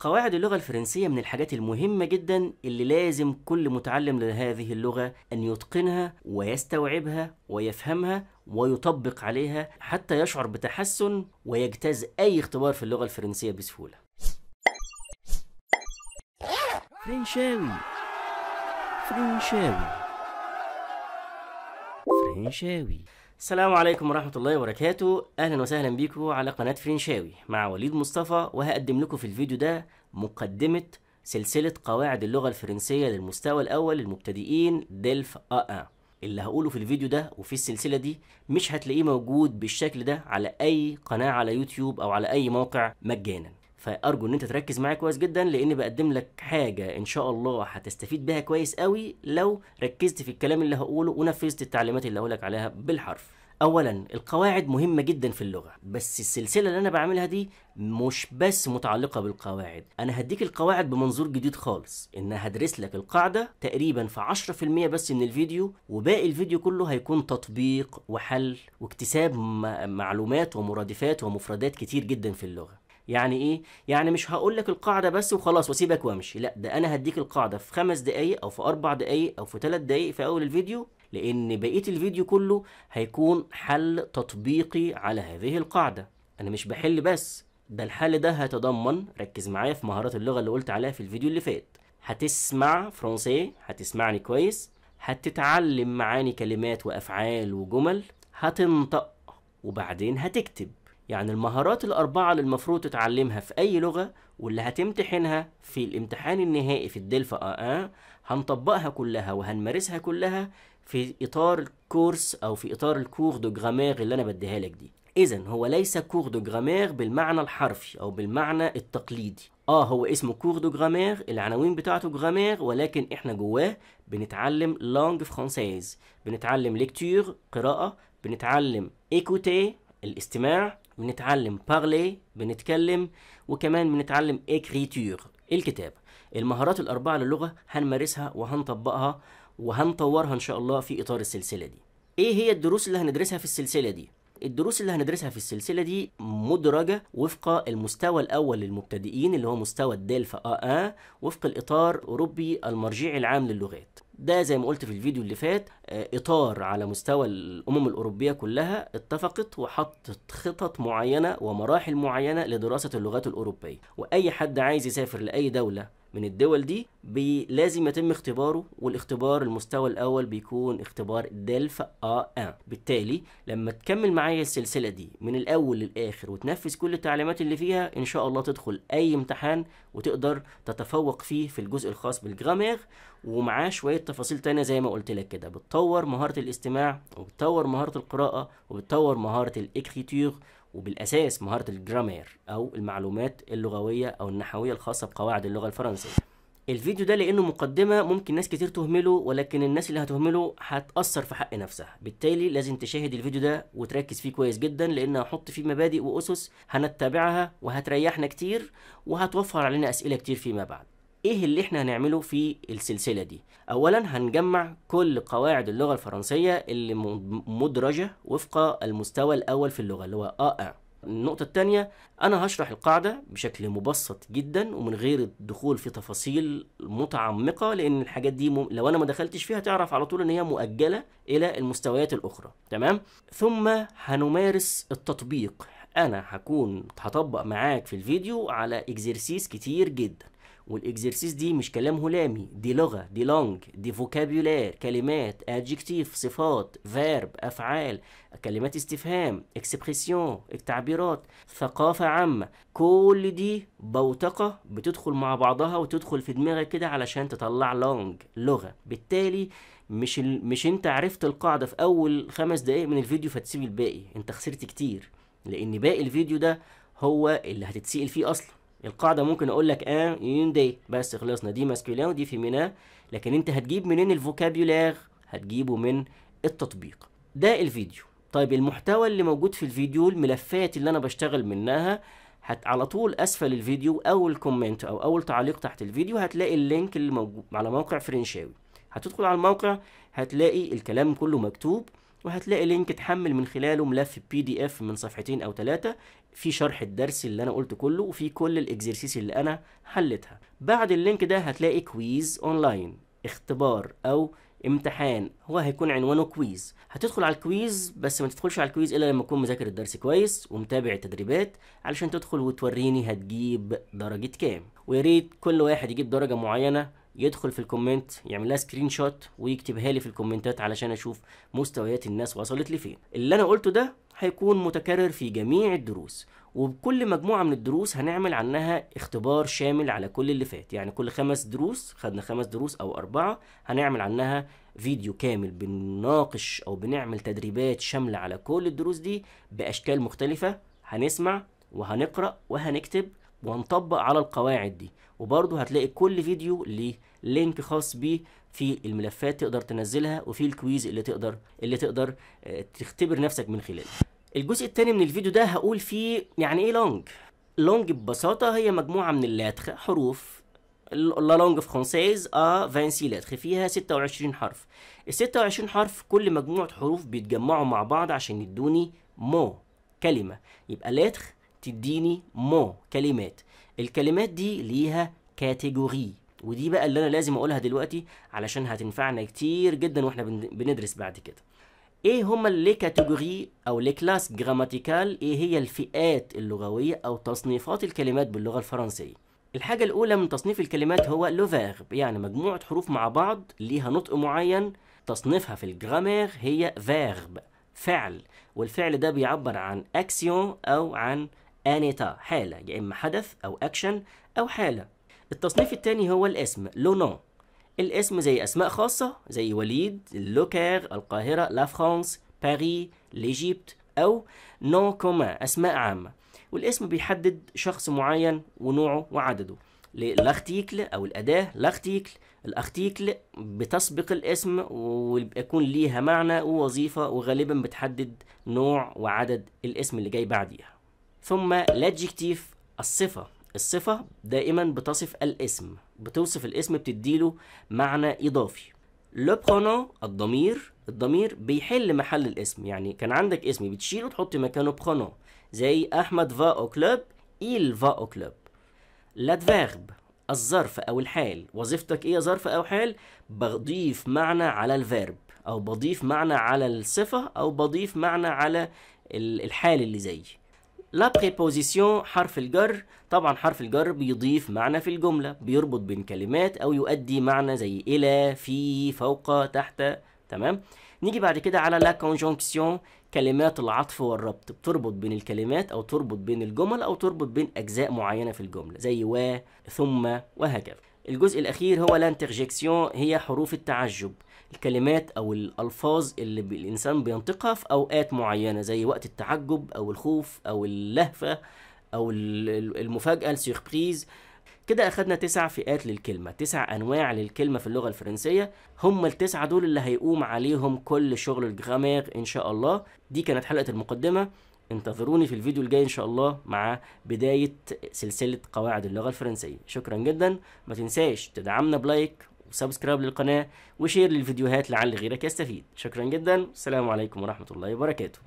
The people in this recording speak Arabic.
قواعد اللغة الفرنسية من الحاجات المهمة جدا اللي لازم كل متعلم لهذه اللغة أن يتقنها ويستوعبها ويفهمها ويطبق عليها حتى يشعر بتحسن ويجتاز أي اختبار في اللغة الفرنسية بسهولة. فرنشاوي فرنشاوي فرنشاوي السلام عليكم ورحمة الله وبركاته أهلا وسهلا بيكم على قناة فرنشاوي مع وليد مصطفى وهقدم لكم في الفيديو ده مقدمة سلسلة قواعد اللغة الفرنسية للمستوى الأول للمبتدئين دلف أ أ اللي هقوله في الفيديو ده وفي السلسلة دي مش هتلاقيه موجود بالشكل ده على أي قناة على يوتيوب أو على أي موقع مجانا فارجو ان انت تركز معايا كويس جدا لاني بقدم لك حاجه ان شاء الله هتستفيد بيها كويس قوي لو ركزت في الكلام اللي هقوله ونفذت التعليمات اللي هقولك عليها بالحرف اولا القواعد مهمه جدا في اللغه بس السلسله اللي انا بعملها دي مش بس متعلقه بالقواعد انا هديك القواعد بمنظور جديد خالص ان هدرس لك القاعده تقريبا في 10% بس من الفيديو وباقي الفيديو كله هيكون تطبيق وحل واكتساب معلومات ومرادفات ومفردات كتير جدا في اللغه يعني ايه يعني مش هقول لك القاعده بس وخلاص واسيبك وامشي لا ده انا هديك القاعده في خمس دقايق او في اربع دقايق او في ثلاث دقايق في اول الفيديو لان بقيه الفيديو كله هيكون حل تطبيقي على هذه القاعده انا مش بحل بس ده الحل ده هيتضمن ركز معايا في مهارات اللغه اللي قلت عليها في الفيديو اللي فات هتسمع فرنسي هتسمعني كويس هتتعلم معاني كلمات وافعال وجمل هتنطق وبعدين هتكتب يعني المهارات الأربعة اللي المفروض تتعلمها في أي لغة واللي هتمتحنها في الامتحان النهائي في الدلفا آآ آه،, آه هنطبقها كلها وهنمارسها كلها في إطار الكورس أو في إطار الكور دو جرامير اللي أنا بديها لك دي إذا هو ليس كور دو جرامير بالمعنى الحرفي أو بالمعنى التقليدي آه هو اسمه كور دو جرامير العناوين بتاعته جرامير ولكن إحنا جواه بنتعلم لانج فرانسيز بنتعلم ليكتور قراءة بنتعلم إيكوتي الاستماع بنتعلم بارلي بنتكلم وكمان بنتعلم اكريتور الكتاب المهارات الأربعة للغة هنمارسها وهنطبقها وهنطورها إن شاء الله في إطار السلسلة دي إيه هي الدروس اللي هندرسها في السلسلة دي؟ الدروس اللي هندرسها في السلسلة دي مدرجة وفق المستوى الأول للمبتدئين اللي هو مستوى الدلفا آ آه وفق الإطار الأوروبي المرجعي العام للغات ده زي ما قلت في الفيديو اللي فات آه، اطار على مستوى الامم الاوروبيه كلها اتفقت وحطت خطط معينه ومراحل معينه لدراسه اللغات الاوروبيه واي حد عايز يسافر لاي دوله من الدول دي بي لازم يتم اختباره والاختبار المستوى الاول بيكون اختبار دلف ا ان بالتالي لما تكمل معايا السلسله دي من الاول للاخر وتنفذ كل التعليمات اللي فيها ان شاء الله تدخل اي امتحان وتقدر تتفوق فيه في الجزء الخاص بالجرامير ومعاه شويه تفاصيل تانية زي ما قلت لك كده بتطور مهاره الاستماع وبتطور مهاره القراءه وبتطور مهاره الاكريتور وبالاساس مهاره الجرامير او المعلومات اللغويه او النحويه الخاصه بقواعد اللغه الفرنسيه الفيديو ده لانه مقدمه ممكن ناس كتير تهمله ولكن الناس اللي هتهمله هتاثر في حق نفسها بالتالي لازم تشاهد الفيديو ده وتركز فيه كويس جدا لان هحط فيه مبادئ واسس هنتبعها وهتريحنا كتير وهتوفر علينا اسئله كتير فيما بعد ايه اللي احنا هنعمله في السلسله دي اولا هنجمع كل قواعد اللغه الفرنسيه اللي مدرجه وفق المستوى الاول في اللغه اللي هو اه النقطة الثانية أنا هشرح القاعدة بشكل مبسط جدا ومن غير الدخول في تفاصيل متعمقة لأن الحاجات دي مم... لو أنا ما دخلتش فيها تعرف على طول إن هي مؤجلة إلى المستويات الأخرى تمام ثم هنمارس التطبيق أنا هكون هطبق معاك في الفيديو على إكزرسيس كتير جدا والاكزرسيس دي مش كلام هلامي دي لغه دي لونج دي فوكابيولار كلمات ادجكتيف صفات فيرب افعال كلمات استفهام اكسبريسيون التعبيرات ثقافه عامه كل دي بوتقه بتدخل مع بعضها وتدخل في دماغك كده علشان تطلع لونج لغه بالتالي مش ال... مش انت عرفت القاعده في اول خمس دقائق من الفيديو فتسيب الباقي انت خسرت كتير لان باقي الفيديو ده هو اللي هتتسئل فيه اصلا القاعده ممكن اقول لك ان يون دي بس خلصنا دي ماسكولين ودي فيمينا لكن انت هتجيب منين الفوكابيولار هتجيبه من التطبيق ده الفيديو طيب المحتوى اللي موجود في الفيديو الملفات اللي انا بشتغل منها هت على طول اسفل الفيديو اول كومنت او اول تعليق تحت الفيديو هتلاقي اللينك اللي موجود على موقع فرنشاوي هتدخل على الموقع هتلاقي الكلام كله مكتوب وهتلاقي لينك تحمل من خلاله ملف بي دي اف من صفحتين او ثلاثه في شرح الدرس اللي انا قلته كله وفي كل الاكزرسيس اللي انا حلتها بعد اللينك ده هتلاقي كويز اونلاين اختبار او امتحان هو هيكون عنوانه كويز هتدخل على الكويز بس ما تدخلش على الكويز الا لما تكون مذاكر الدرس كويس ومتابع التدريبات علشان تدخل وتوريني هتجيب درجه كام ويا ريت كل واحد يجيب درجه معينه يدخل في الكومنت يعمل لها سكرين شوت ويكتبها لي في الكومنتات علشان اشوف مستويات الناس وصلت لفين اللي انا قلته ده هيكون متكرر في جميع الدروس وبكل مجموعة من الدروس هنعمل عنها اختبار شامل على كل اللي فات يعني كل خمس دروس خدنا خمس دروس أو أربعة هنعمل عنها فيديو كامل بنناقش أو بنعمل تدريبات شاملة على كل الدروس دي بأشكال مختلفة هنسمع وهنقرأ وهنكتب وهنطبق على القواعد دي وبرضه هتلاقي كل فيديو ليه لينك خاص بيه في الملفات تقدر تنزلها وفي الكويز اللي تقدر اللي تقدر آه، تختبر نفسك من خلاله الجزء الثاني من الفيديو ده هقول فيه يعني ايه لونج لونج ببساطه هي مجموعه من اللاتخ حروف لا لونج فرانسيز ا فانسي لاتخ فيها 26 حرف ال 26 حرف كل مجموعه حروف بيتجمعوا مع بعض عشان يدوني مو كلمه يبقى لاتخ تديني مو كلمات الكلمات دي ليها كاتيجوري ودي بقى اللي انا لازم اقولها دلوقتي علشان هتنفعنا كتير جدا واحنا بندرس بعد كده ايه هما لي كاتيجوري او لي كلاس جراماتيكال ايه هي الفئات اللغويه او تصنيفات الكلمات باللغه الفرنسيه الحاجه الاولى من تصنيف الكلمات هو لو فيرب يعني مجموعه حروف مع بعض ليها نطق معين تصنيفها في الجرامير هي فيرب فعل والفعل ده بيعبر عن اكسيون او عن أنيتا حالة يا يعني إما حدث أو أكشن أو حالة التصنيف الثاني هو الاسم لونون الاسم زي أسماء خاصة زي وليد لوكير القاهرة لا فرانس باري ليجيبت أو نون كومان أسماء عامة والاسم بيحدد شخص معين ونوعه وعدده لارتيكل أو الأداة لارتيكل الارتيكل بتسبق الاسم وبيكون ليها معنى ووظيفة وغالبا بتحدد نوع وعدد الاسم اللي جاي بعديها ثم الادجكتيف الصفة الصفة دائما بتصف الاسم بتوصف الاسم بتديله معنى إضافي لو برونو الضمير الضمير بيحل محل الاسم يعني كان عندك اسم بتشيله وتحط مكانه برونو زي أحمد فا أو كلوب إيل فا أو كلوب لادفيرب الظرف أو الحال وظيفتك إيه ظرف أو حال بضيف معنى على الفيرب أو بضيف معنى على الصفة أو بضيف معنى على الحال اللي زيه لا بريبوزيسيون حرف الجر طبعا حرف الجر بيضيف معنى في الجملة بيربط بين كلمات أو يؤدي معنى زي إلى في فوق تحت تمام نيجي بعد كده على لا كونجونكسيون كلمات العطف والربط بتربط بين الكلمات أو تربط بين الجمل أو تربط بين أجزاء معينة في الجملة زي و ثم وهكذا الجزء الأخير هو لانترجيكسيون هي حروف التعجب الكلمات او الالفاظ اللي الانسان بينطقها في اوقات معينه زي وقت التعجب او الخوف او اللهفه او المفاجاه السيربريز كده اخدنا تسع فئات للكلمة تسع انواع للكلمة في اللغة الفرنسية هم التسعة دول اللي هيقوم عليهم كل شغل الجرامير ان شاء الله دي كانت حلقة المقدمة انتظروني في الفيديو الجاي ان شاء الله مع بداية سلسلة قواعد اللغة الفرنسية شكرا جدا ما تنساش تدعمنا بلايك وسبسكرايب للقناة وشير للفيديوهات لعل غيرك يستفيد شكرا جدا السلام عليكم ورحمة الله وبركاته